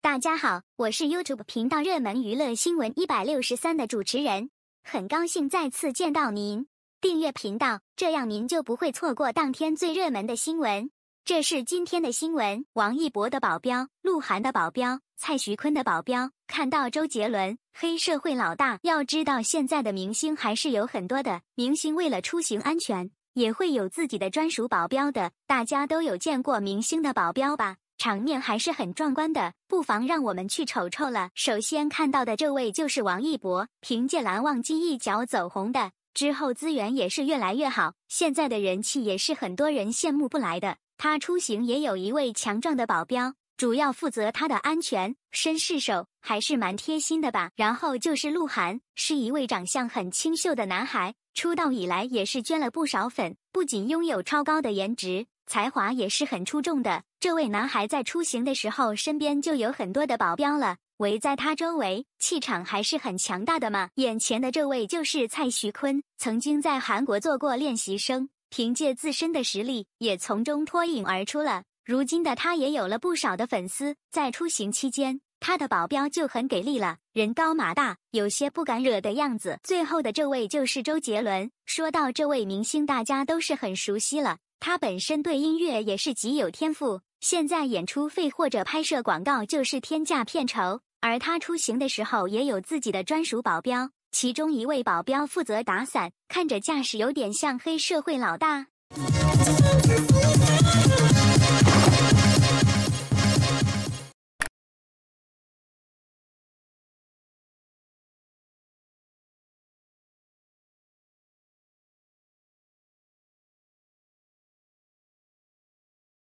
大家好，我是 YouTube 频道热门娱乐新闻一百六十三的主持人，很高兴再次见到您。订阅频道，这样您就不会错过当天最热门的新闻。这是今天的新闻：王一博的保镖、鹿晗的保镖、蔡徐坤的保镖看到周杰伦，黑社会老大。要知道，现在的明星还是有很多的，明星为了出行安全，也会有自己的专属保镖的。大家都有见过明星的保镖吧？场面还是很壮观的，不妨让我们去瞅瞅了。首先看到的这位就是王一博，凭借《蓝忘机》一脚走红的，之后资源也是越来越好，现在的人气也是很多人羡慕不来的。他出行也有一位强壮的保镖，主要负责他的安全，绅士手还是蛮贴心的吧。然后就是鹿晗，是一位长相很清秀的男孩，出道以来也是捐了不少粉，不仅拥有超高的颜值。才华也是很出众的。这位男孩在出行的时候，身边就有很多的保镖了，围在他周围，气场还是很强大的嘛。眼前的这位就是蔡徐坤，曾经在韩国做过练习生，凭借自身的实力也从中脱颖而出了。如今的他也有了不少的粉丝。在出行期间，他的保镖就很给力了，人高马大，有些不敢惹的样子。最后的这位就是周杰伦。说到这位明星，大家都是很熟悉了。他本身对音乐也是极有天赋，现在演出费或者拍摄广告就是天价片酬，而他出行的时候也有自己的专属保镖，其中一位保镖负责打伞，看着架势有点像黑社会老大。